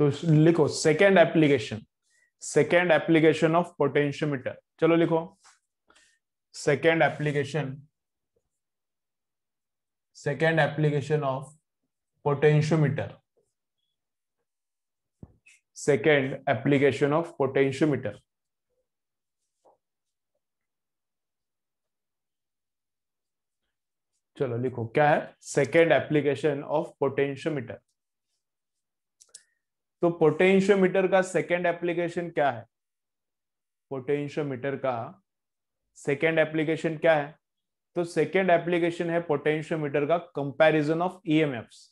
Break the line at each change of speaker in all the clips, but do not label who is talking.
तो लिखो second application second application of potentiometer चलो लिखो second application second application of potentiometer second application of potentiometer चलो लिखो क्या है सेकेंड एप्लीकेशन ऑफ पोटेंशियोमीटर तो पोटेंशियोमीटर का सेकेंड एप्लीकेशन क्या है पोटेंशियोमीटर का सेकेंड एप्लीकेशन क्या है तो सेकेंड एप्लीकेशन है पोटेंशियोमीटर का कंपैरिजन ऑफ ईएमएफ्स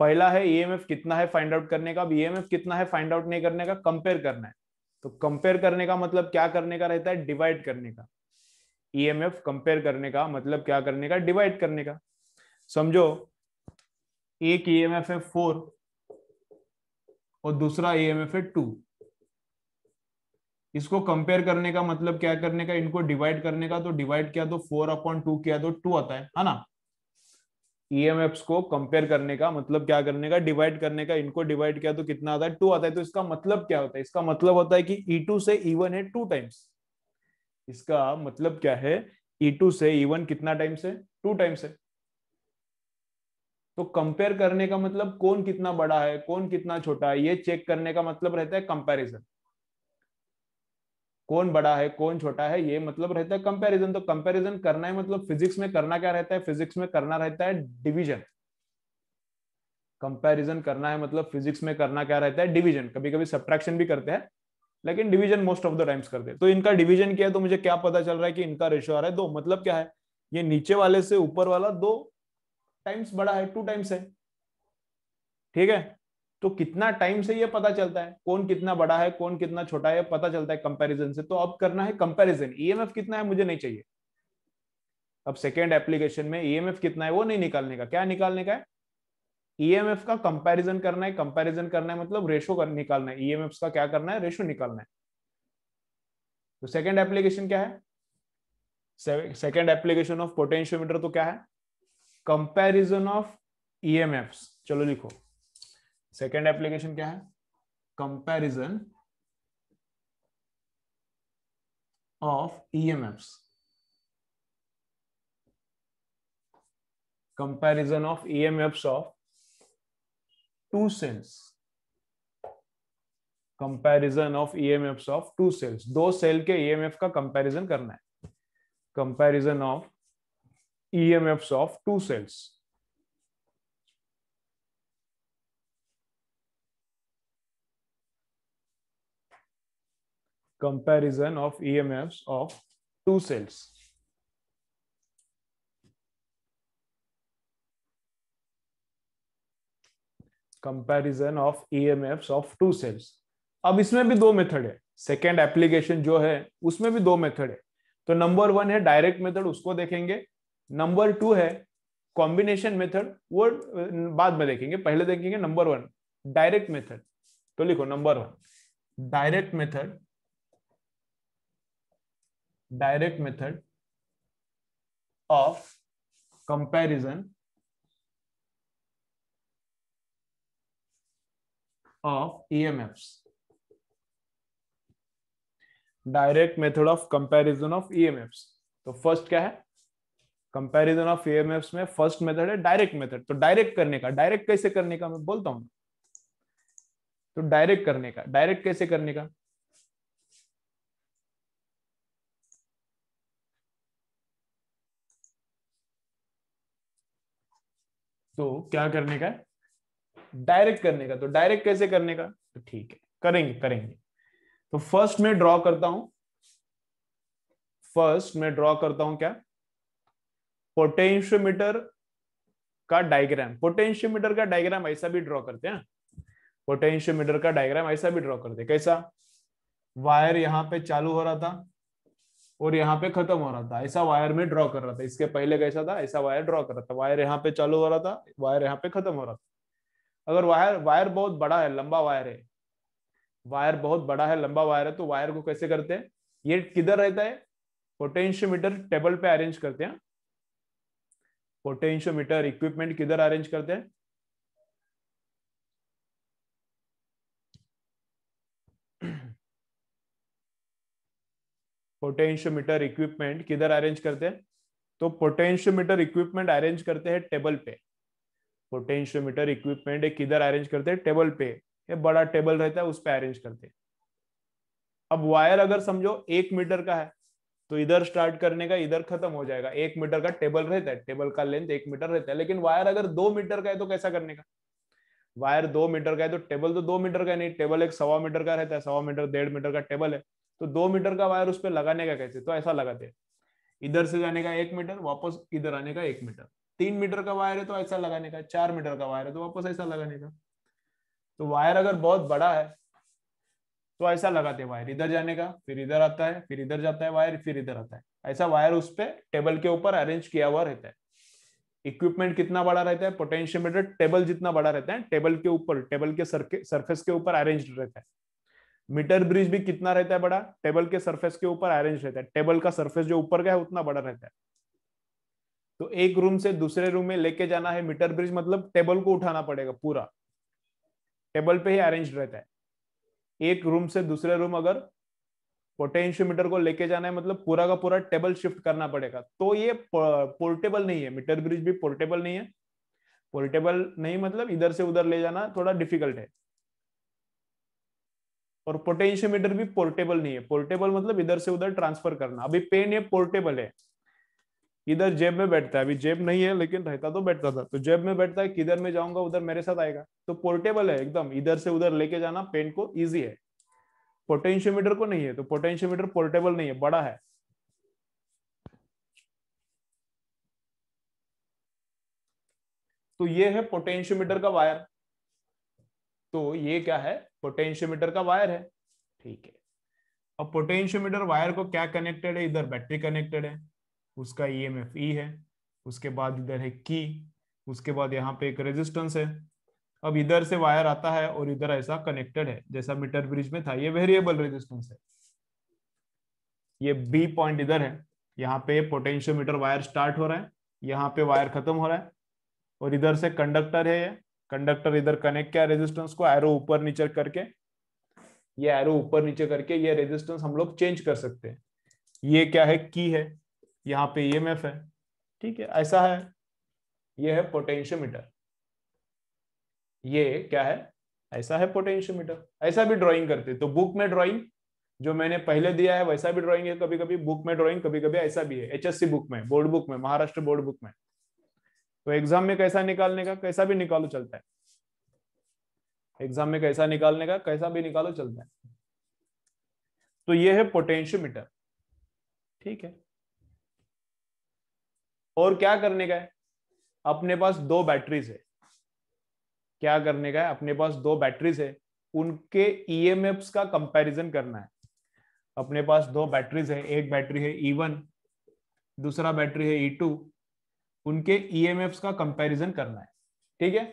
पहला है ईएमएफ e कितना है फाइंड आउट करने का अब ईएमएफ e कितना है फाइंड आउट नहीं करने का कंपेयर करना है तो कंपेयर करने का मतलब क्या करने का रहता है डिवाइड करने का ईएमएफ e कंपेयर करने का मतलब क्या करने का डिवाइड करने का समझो एक ई है फोर और दूसरा ए एम एफ है टू इसको कंपेयर करने का मतलब क्या करने का इनको डिवाइड करने का तो डिवाइड किया तो फोर अपॉन टू किया तो टू आता है है ना ईएमएफ्स e को कंपेयर करने का मतलब क्या करने का डिवाइड करने का इनको डिवाइड किया तो कितना आता है टू आता है तो इसका मतलब क्या होता है इसका मतलब होता है कि ई e टू से ई e वन है टू टाइम्स इसका मतलब क्या है ई टू से ई वन कितना टाइम्स है टू टाइम्स है तो कंपेयर करने का मतलब कौन कितना बड़ा है कौन कितना छोटा है ये चेक करने का मतलब रहता है कंपैरिजन कौन बड़ा है कौन छोटा है ये मतलब रहता है कंपैरिजन तो कंपैरिजन करना है मतलब फिजिक्स में करना क्या रहता है फिजिक्स में करना रहता है डिवीजन कंपैरिजन करना है मतलब फिजिक्स में करना क्या रहता है डिविजन कभी कभी सब्ट्रैक्शन भी करते हैं लेकिन division most of the times करते हैं तो इनका डिविजन किया तो मुझे क्या पता चल रहा है कि इनका रेशो आ रहा है दो मतलब क्या है ये नीचे वाले से ऊपर वाला दो टाइम्स बड़ा है टू टाइम्स है ठीक है तो कितना टाइम से ये पता चलता है कौन कितना बड़ा है कौन कितना छोटा है पता चलता है कंपैरिजन से तो अब करना है कंपैरिजन ईएमएफ e कितना है मुझे नहीं चाहिए अब सेकेंड एप्लीकेशन में ईएमएफ e कितना है वो नहीं निकालने का क्या निकालने का है ईएमएफ e का कंपैरिजन करना है कंपैरिजन करना है मतलब रेशो कर, निकालना है ईएमएफ का क्या करना है रेशो निकालना है तो सेकेंड एप्लीकेशन क्या है सेकेंड एप्लीकेशन ऑफ पोटेंशियोमीटर तो क्या है comparison of E M EMFs चलो लिखो सेकेंड एप्लीकेशन क्या है comparison of E M F comparison of E M EMFs of two cells comparison of E M F of two cells दो cell के E M F का comparison करना है comparison of EMFs of two cells. Comparison of EMFs of two cells. Comparison of F of two cells अब इसमें भी दो method है सेकेंड एप्लीकेशन जो है उसमें भी दो मेथड है तो नंबर वन है डायरेक्ट मेथड उसको देखेंगे नंबर टू है कॉम्बिनेशन मेथड वो बाद में देखेंगे पहले देखेंगे नंबर वन डायरेक्ट मेथड तो लिखो number one direct method direct method of comparison of EMFs. Direct method of comparison of EMFs. तो फर्स्ट क्या है कंपैरिजन ऑफ ईएमएफ्स में फर्स्ट मेथड है डायरेक्ट मेथड तो डायरेक्ट करने का डायरेक्ट कैसे करने का मैं बोलता हूं तो डायरेक्ट करने का डायरेक्ट कैसे करने का तो क्या करने का डायरेक्ट करने का तो डायरेक्ट कैसे करने का तो ठीक है करेंगे करेंगे तो फर्स्ट में ड्रॉ करता हूं फर्स्ट में ड्रॉ करता हूं क्या पोटेंशियोमीटर का डायग्राम पोटेंशियोमीटर का डायग्राम ऐसा भी ड्रॉ करते हैं हाँ। पोटेंशियोमीटर का डायग्राम ऐसा भी ड्रॉ करते कैसा वायर यहां पे चालू हो रहा था और यहाँ पे खत्म हो रहा था ऐसा वायर में ड्रॉ कर रहा था इसके पहले कैसा था ऐसा वायर ड्रॉ कर रहा था वायर यहाँ पे चालू हो रहा था वायर यहाँ पे खत्म हो रहा था अगर वायर वायर बहुत बड़ा है लंबा वायर है वायर बहुत बड़ा है लंबा वायर है तो वायर को कैसे करते हैं ये किधर रहता है पोटेंशियोमीटर टेबल पे अरेंज करते हैं पोटेंशियोमीटर इक्विपमेंट किधर अरेंज करते हैं पोटेंशियोमीटर इक्विपमेंट किधर अरेंज करते हैं तो पोटेंशियोमीटर इक्विपमेंट अरेंज करते हैं टेबल पे पोटेंशियोमीटर इक्विपमेंट किधर अरेंज करते हैं टेबल पे ये बड़ा टेबल रहता है उस पर अरेंज करते हैं अब वायर अगर समझो एक मीटर का है तो इधर स्टार्ट करने का इधर खत्म हो जाएगा एक मीटर का टेबल रहता है टेबल का लेंथ एक मीटर रहता है लेकिन वायर अगर दो मीटर का है तो कैसा करने का वायर दो मीटर का है तो टेबल तो दो मीटर का नहीं टेबल एक सवा मीटर का रहता है सवा मीटर डेढ़ मीटर का टेबल है तो दो मीटर का वायर उस पर लगाने का कैसे तो ऐसा लगाते हैं इधर से जाने का एक मीटर वापस इधर आने का एक मीटर तीन मीटर का वायर है तो ऐसा लगाने का चार मीटर का वायर है तो वापस ऐसा लगाने का तो वायर अगर बहुत बड़ा है तो ऐसा लगाते हैं वायर इधर जाने का फिर इधर आता है फिर इधर जाता है वायर फिर इधर आता है ऐसा वायर उस पर टेबल के ऊपर अरेंज किया हुआ रहता है इक्विपमेंट कितना बड़ा रहता है पोटेंशियोमीटर टेबल जितना बड़ा रहता है टेबल के ऊपर टेबल के सरफेस के ऊपर अरेंज रहता है मीटर ब्रिज भी कितना रहता है बड़ा टेबल के सरफेस के ऊपर अरेंज रहता है टेबल का सरफेस जो ऊपर का है उतना बड़ा रहता है तो एक रूम से दूसरे रूम में लेके जाना है मीटर ब्रिज मतलब टेबल को उठाना पड़ेगा पूरा टेबल पे ही अरेंज रहता है एक रूम से दूसरे रूम अगर पोटेंशियोमीटर को लेके जाना है मतलब पूरा का पूरा टेबल शिफ्ट करना पड़ेगा तो ये पोर्टेबल नहीं है मीटर ब्रिज भी पोर्टेबल नहीं है पोर्टेबल नहीं मतलब इधर से उधर ले जाना थोड़ा डिफिकल्ट है और पोटेंशियोमीटर भी पोर्टेबल नहीं है पोर्टेबल मतलब इधर से उधर ट्रांसफर करना अभी पेन ये पोर्टेबल है इधर जेब में बैठता है अभी जेब नहीं है लेकिन रहता तो बैठता था तो जेब में बैठता है किधर में जाऊंगा उधर मेरे साथ आएगा तो पोर्टेबल है एकदम इधर से उधर लेके जाना पेन को ईजी है पोटेंशियोमीटर को नहीं है तो पोटेंशियोमीटर पोर्टेबल नहीं है बड़ा है तो ये है पोटेंशियोमीटर का वायर तो ये क्या है पोटेंशियोमीटर का वायर है ठीक है अब पोटेंशियोमीटर वायर को क्या कनेक्टेड है इधर बैटरी कनेक्टेड है उसका ई एम एफ ई है उसके बाद इधर है की उसके बाद यहाँ पे एक रेजिस्टेंस है अब इधर से वायर आता है और इधर ऐसा कनेक्टेड है जैसा मीटर ब्रिज में था ये वेरिएबल रेजिस्टेंस है ये बी पॉइंट इधर है यहाँ पे मीटर वायर स्टार्ट हो रहा है यहाँ पे वायर खत्म हो रहा है और इधर से कंडक्टर है ये कंडक्टर इधर कनेक्ट किया रेजिस्टेंस को एरो ऊपर नीचे करके ये एरो ऊपर नीचे करके ये रेजिस्टेंस हम लोग चेंज कर सकते हैं ये क्या है की है यहाँ पे ई e है ठीक है ऐसा है यह है पोटेंशियोमीटर ये क्या है ऐसा है पोटेंशियोमीटर ऐसा भी ड्राइंग करते तो बुक में ड्राइंग जो मैंने पहले दिया है वैसा भी ड्राइंग है कभी कभी बुक में ड्राइंग कभी कभी ऐसा भी है एचएससी बुक में बोर्ड बुक में महाराष्ट्र बोर्ड बुक में तो एग्जाम में कैसा निकालने का कैसा भी निकालो चलता है एग्जाम में कैसा निकालने का कैसा भी निकालो चलता है तो ये है पोटेंशियोमीटर ठीक है और क्या करने का है अपने पास दो बैटरीज है क्या करने का है अपने पास दो बैटरीज है उनके ईएमएफ्स e का कंपैरिजन करना है अपने पास दो बैटरीज है एक बैटरी है ई e वन दूसरा बैटरी है ई e टू उनके ईएमएफ्स का कंपैरिजन करना है ठीक है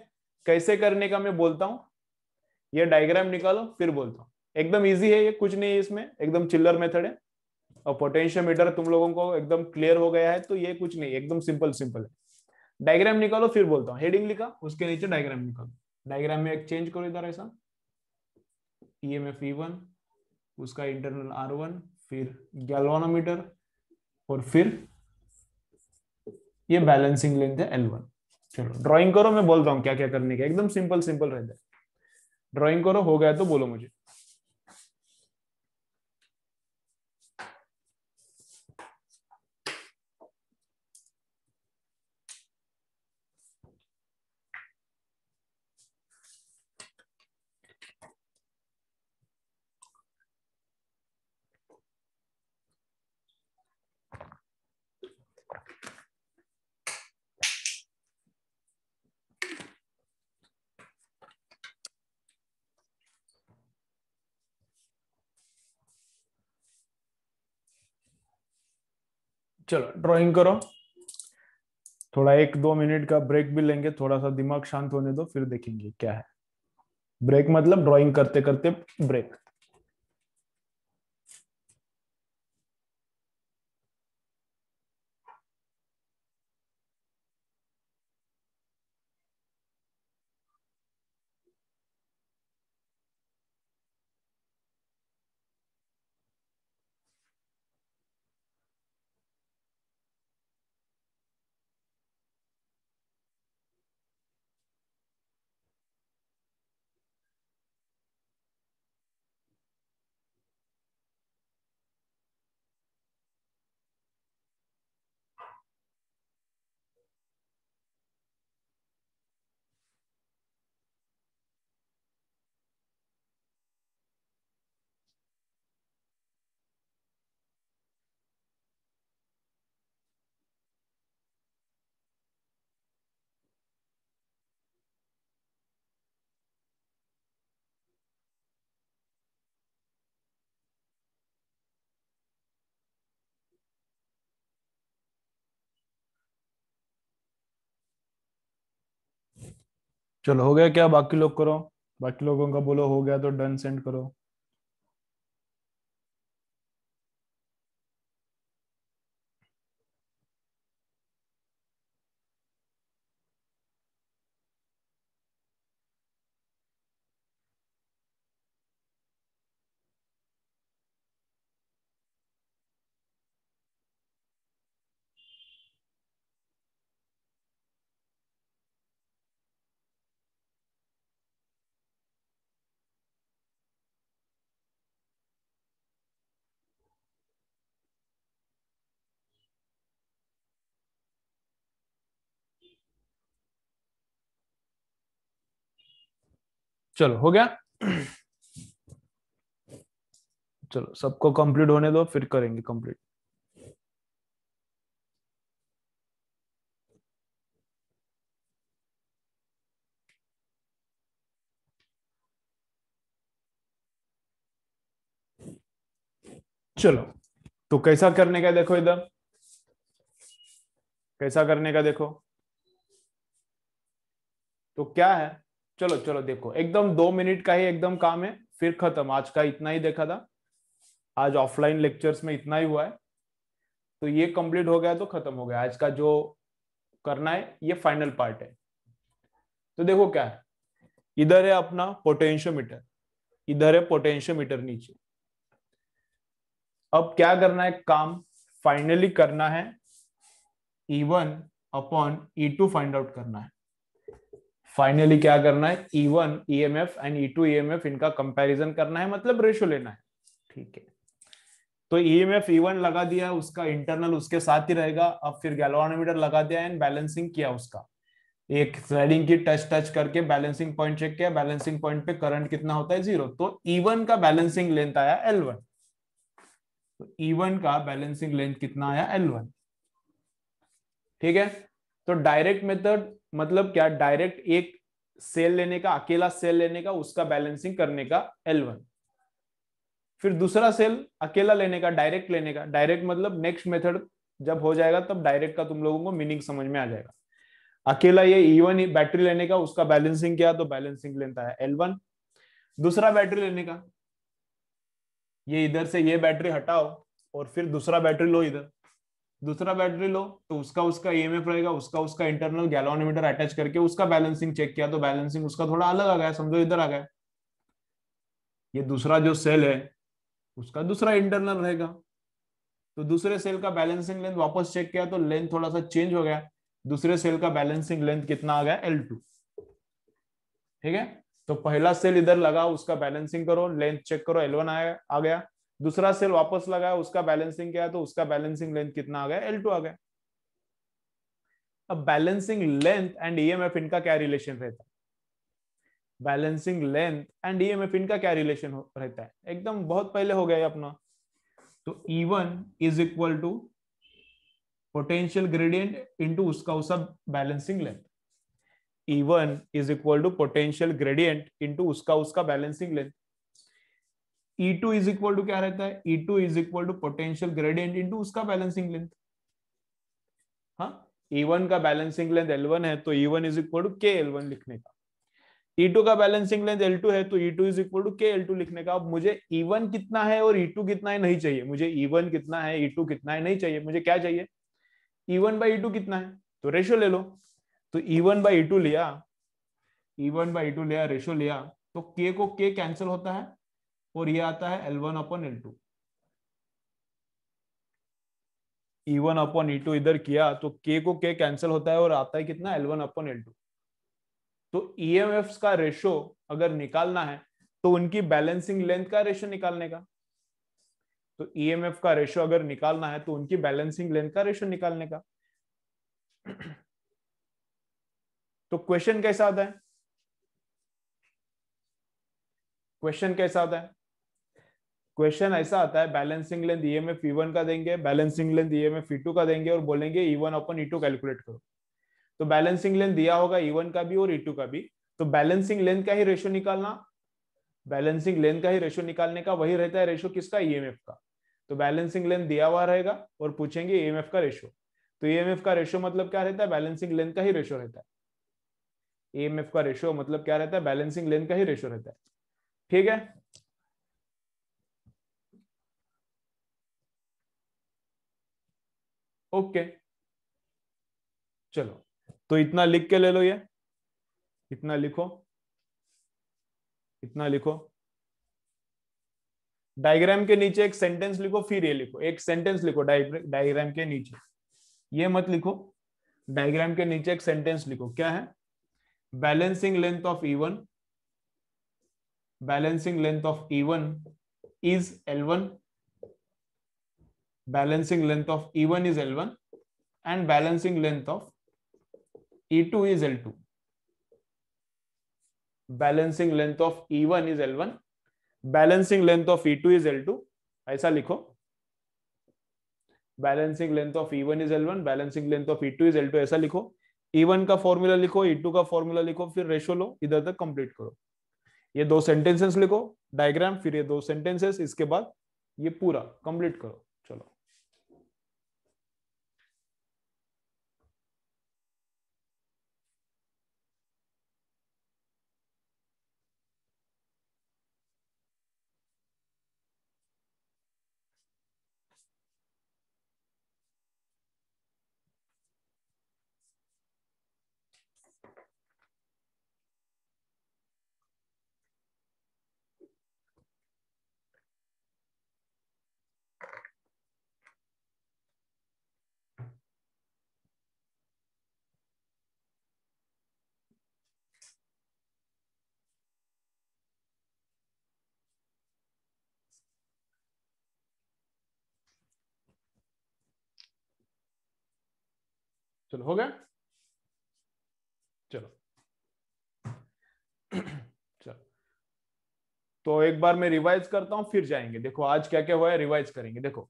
कैसे करने का मैं बोलता हूं यह डायग्राम निकालो फिर बोलता हूं एकदम इजी है ये कुछ नहीं है इसमें एकदम चिल्लर मेथड है और पोटेंशियोमीटर तुम लोगों को एकदम क्लियर हो गया है तो ये कुछ नहीं एकदम सिंपल सिंपल है डायग्राम निकालो फिर बोलता हूँ हेडिंग लिखा उसके नीचे डायग्राम निकालो डायग्राम में एक चेंज करो इधर ऐसा E M F E one उसका इंटरनल आर वन फिर गैल्वानोमीटर और फिर ये बैलेंसिंग लेंथ है एल वन चलो ड्रॉइंग करो मैं बोलता हूँ क्या क्या करने का एकदम सिंपल सिंपल रहता है ड्रॉइंग करो हो गया तो बोलो मुझे चलो ड्राइंग करो थोड़ा एक दो मिनट का ब्रेक भी लेंगे थोड़ा सा दिमाग शांत होने दो फिर देखेंगे क्या है ब्रेक मतलब ड्राइंग करते करते ब्रेक चलो हो गया क्या बाकी लोग करो बाकी लोगों का बोलो हो गया तो डन सेंड करो चलो हो गया चलो सबको कंप्लीट होने दो फिर करेंगे कंप्लीट चलो तो कैसा करने का देखो इधर कैसा करने का देखो तो क्या है चलो चलो देखो एकदम दो मिनट का ही एकदम काम है फिर खत्म आज का इतना ही देखा था आज ऑफलाइन लेक्चर्स में इतना ही हुआ है तो ये कंप्लीट हो गया तो खत्म हो गया आज का जो करना है ये फाइनल पार्ट है तो देखो क्या है इधर है अपना पोटेंशियोमीटर इधर है पोटेंशियोमीटर नीचे अब क्या करना है काम फाइनली करना है E one upon E two find out करना है फाइनली क्या करना है E one E M F and E two E M F इनका कंपेरिजन करना है मतलब रेशो लेना है ठीक है तो E M F E one लगा दिया उसका इंटरनल उसके साथ ही रहेगा अब फिर गैलोनोमीटर लगा दिया एंड बैलेंसिंग किया उसका एक स्लाइडिंग की टच टच करके बैलेंसिंग पॉइंट चेक किया बैलेंसिंग पॉइंट पे करंट कितना होता है जीरो तो ई e वन का बैलेंसिंग लेंथ आया एल वन तो ई e वन का बैलेंसिंग लेंथ कितना आया एल वन ठीक है तो डायरेक्ट मेथड मतलब क्या डायरेक्ट एक सेल लेने का अकेला सेल लेने का उसका बैलेंसिंग करने का एल वन फिर दूसरा सेल अकेला लेने का डायरेक्ट लेने का डायरेक्ट मतलब नेक्स्ट मेथड जब हो जाएगा तब डायरेक्ट का तुम लोगों को मीनिंग समझ में आ जाएगा अकेला ये इवन e बैटरी लेने का उसका बैलेंसिंग क्या तो बैलेंसिंग लेता है एल वन दूसरा बैटरी लेने का ये इधर से ये बैटरी हटाओ और फिर दूसरा बैटरी लो इधर दूसरा बैटरी लो तो उसका उसका ईएमएफ रहेगा उसका उसका इंटरनल गैलोनीमीटर अटैच करके उसका बैलेंसिंग चेक किया तो बैलेंसिंग उसका थोड़ा अलग आ गया समझो इधर आ गया ये दूसरा जो सेल है उसका दूसरा इंटरनल रहेगा तो दूसरे सेल का बैलेंसिंग लेंथ वापस चेक किया तो लेंथ थोड़ा सा चेंज हो गया दूसरे सेल का बैलेंसिंग लेंथ कितना आ गया एल ठीक है तो पहला सेल इधर लगा उसका बैलेंसिंग करो लेंथ चेक करो एल आया आ गया दूसरा सेल वापस लगाया उसका बैलेंसिंग क्या है तो उसका बैलेंसिंग लेंथ कितना आ गया एल टू आ गया अब बैलेंसिंग लेंथ एंड ईएमएफ इनका क्या रिलेशन रहता है बैलेंसिंग लेंथ एंड ईएमएफ इनका क्या रिलेशन रहता है एकदम बहुत पहले हो गया अपना तो E one is equal to potential gradient into उसका उसका balancing length E one is equal to potential gradient into उसका उसका balancing length E two is equal to क्या रहता है E two is equal to potential gradient into उसका balancing length हाँ E e one का बैलेंसिंग लेंथ एल वन है तो E one is equal to K L one लिखने का E2 का बैलेंसिंग लेंथ L2 है तो E2 two is equal to K L two लिखने का अब मुझे E1 कितना है और E2 कितना है नहीं चाहिए मुझे E1 कितना है E2 कितना है नहीं चाहिए मुझे क्या चाहिए E1 वन बाई टू कितना है तो रेशो ले लो तो E1 वन बाई टू लिया E1 वन बाई टू लिया रेशो लिया तो K को K कैंसिल होता है और ये आता है L one upon L two E one upon E two इधर किया तो के को के कैंसिल होता है और आता है कितना L one upon L two तो ई एम एफ का रेशो अगर निकालना है तो उनकी बैलेंसिंग लेंथ का रेशो निकालने का तो ई एम एफ का रेशो अगर निकालना है तो उनकी बैलेंसिंग लेंथ का रेशो निकालने का तो क्वेश्चन कैसा आता है क्वेश्चन कैसा आता है क्वेश्चन ऐसा आता है बैलेंसिंग लेंथ ई E1 का देंगे बैलेंसिंग लेंथ ई E2 का देंगे और बोलेंगे वन अपन कैलकुलेट करो तो बैलेंसिंग लेंथ दिया होगा E1 का भी और टू e का भी तो बैलेंसिंग लेंथ का ही रेशो निकालना बैलेंसिंग लेंथ का ही रेशो निकालने का वही रहता है रेशो किसका ईएमएफ e का तो बैलेंसिंग लेंथ दिया हुआ रहेगा और पूछेंगे ईएमएफ e का रेशियो तो ईएमएफ का रेशियो मतलब क्या रहता है बैलेंसिंग लेंथ का ही रेशो रहता है ईएमएफ का रेशियो मतलब क्या रहता है बैलेंसिंग लेंथ का ही रेशो रहता है ठीक है ओके चलो तो इतना लिख के ले लो ये इतना लिखो इतना लिखो डायग्राम के नीचे एक सेंटेंस लिखो फिर ये लिखो एक सेंटेंस लिखो डायग्राम के नीचे ये मत लिखो डायग्राम के नीचे एक सेंटेंस लिखो क्या है balancing length of E one balancing length of E one is L one balancing length of E1 is L1 and balancing length of E2 is L2. Balancing length of E1 is L1. Balancing length of E2 is L2. aisa likho balancing length of e1 is l1 balancing length of e2 is l2 aisa likho e1 ka formula likho e2 ka formula likho fir ratio lo idhar tak complete karo ये दो sentences लिखो diagram फिर ये दो sentences इसके बाद ये पूरा कंप्लीट करो चलो चलो हो गया चलो चलो तो एक बार मैं रिवाइज करता हूं फिर जाएंगे देखो आज क्या क्या हुआ है रिवाइज करेंगे देखो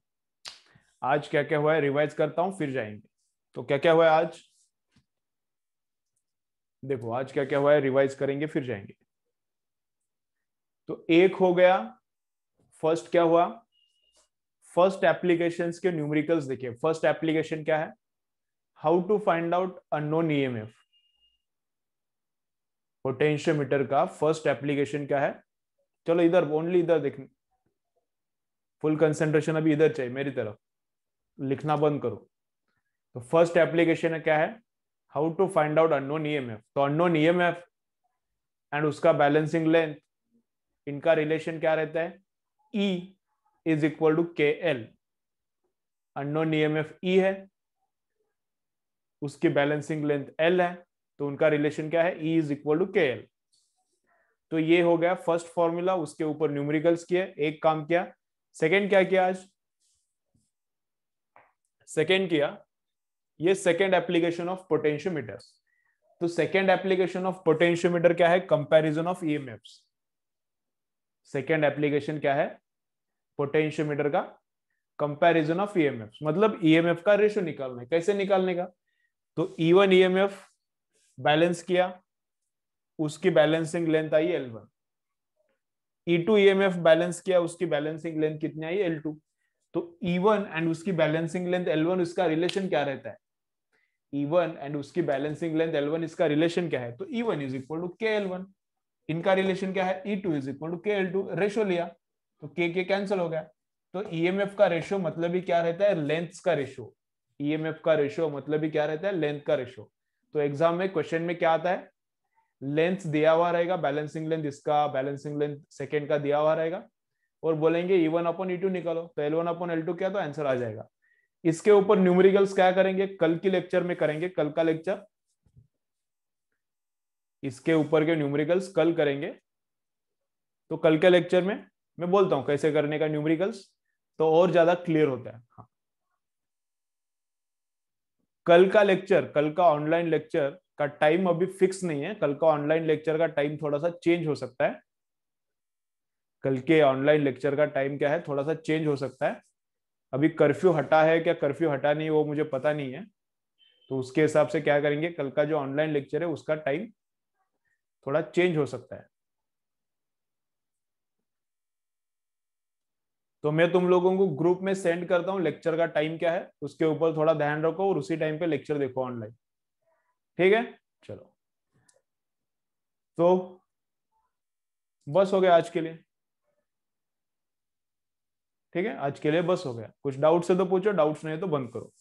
आज क्या क्या हुआ है रिवाइज करता हूं फिर जाएंगे तो क्या क्या हुआ है आज देखो आज क्या क्या हुआ है रिवाइज करेंगे फिर जाएंगे तो एक हो गया फर्स्ट क्या हुआ फर्स्ट एप्लीकेशन के न्यूमेरिकल्स देखिए फर्स्ट एप्लीकेशन क्या है how to find out unknown EMF potentiometer का फर्स्ट एप्लीकेशन क्या है चलो इधर ओनली इधर देख फुल कंसेंट्रेशन अभी इधर चाहिए मेरी तरफ लिखना बंद करो तो फर्स्ट एप्लीकेशन क्या है how to find out unknown EMF तो अनोन ईएमएफ एंड उसका बैलेंसिंग लेंथ इनका रिलेशन क्या रहता है E is equal to K L unknown EMF E है उसकी बैलेंसिंग लेंथ एल है तो उनका रिलेशन क्या है E is equal to K L तो ये हो गया फर्स्ट फॉर्मूला उसके ऊपर न्यूमेरिकल्स किए एक काम किया सेकेंड क्या किया आज सेकेंड किया ये सेकेंड एप्लीकेशन ऑफ पोटेंशियोमीटर तो सेकेंड एप्लीकेशन ऑफ पोटेंशियोमीटर क्या है comparison of EMFs second application क्या है पोटेंशियोमीटर का कंपैरिजन ऑफ ईएमएफ मतलब ईएमएफ e का रेशो निकालना है कैसे निकालने का तो ई वन बैलेंस किया उसकी बैलेंसिंग लेंथ आई L one E two balance किया उसकी बैलेंसिंग लेंथ कितनी आई एल टू तो ई e एंड उसकी बैलेंसिंग लेंथ एल वन इसका रिलेशन क्या रहता है ई e एंड उसकी बैलेंसिंग लेंथ एल वन इसका रिलेशन क्या है तो E is equal to K L one इनका रिलेशन क्या है E two is equal to K L two ratio लिया तो के के कैंसिल हो गया तो ई एम एफ का रेशो मतलब ही क्या रहता है लेंथ का रेशो ईएमएफ e का रेशियो मतलब ही क्या रहता है लेंथ का रेशियो तो एग्जाम में क्वेश्चन में क्या आता है लेंथ दिया हुआ रहेगा बैलेंसिंग लेंथ इसका बैलेंसिंग लेंथ सेकेंड का दिया हुआ रहेगा और बोलेंगे ई वन अपन ई टू निकालो तो L one upon L two क्या तो आंसर आ जाएगा इसके ऊपर न्यूमेरिकल्स क्या करेंगे कल की लेक्चर में करेंगे कल का लेक्चर इसके ऊपर के न्यूमेरिकल्स कल करेंगे तो कल के लेक्चर में मैं बोलता हूं कैसे करने का न्यूमेरिकल्स तो और ज्यादा क्लियर होता है कल का लेक्चर कल का ऑनलाइन लेक्चर का टाइम अभी फिक्स नहीं है कल का ऑनलाइन लेक्चर का टाइम थोड़ा सा चेंज हो सकता है कल के ऑनलाइन लेक्चर का टाइम क्या है थोड़ा सा चेंज हो सकता है अभी कर्फ्यू हटा है क्या कर्फ्यू हटा नहीं वो मुझे पता नहीं है तो उसके हिसाब से क्या करेंगे कल का जो ऑनलाइन लेक्चर है उसका टाइम थोड़ा चेंज हो सकता है तो मैं तुम लोगों को ग्रुप में सेंड करता हूँ लेक्चर का टाइम क्या है उसके ऊपर थोड़ा ध्यान रखो और उसी टाइम पे लेक्चर देखो ऑनलाइन ठीक है चलो तो बस हो गया आज के लिए ठीक है आज के लिए बस हो गया कुछ डाउट से तो पूछो डाउट्स नहीं है तो बंद करो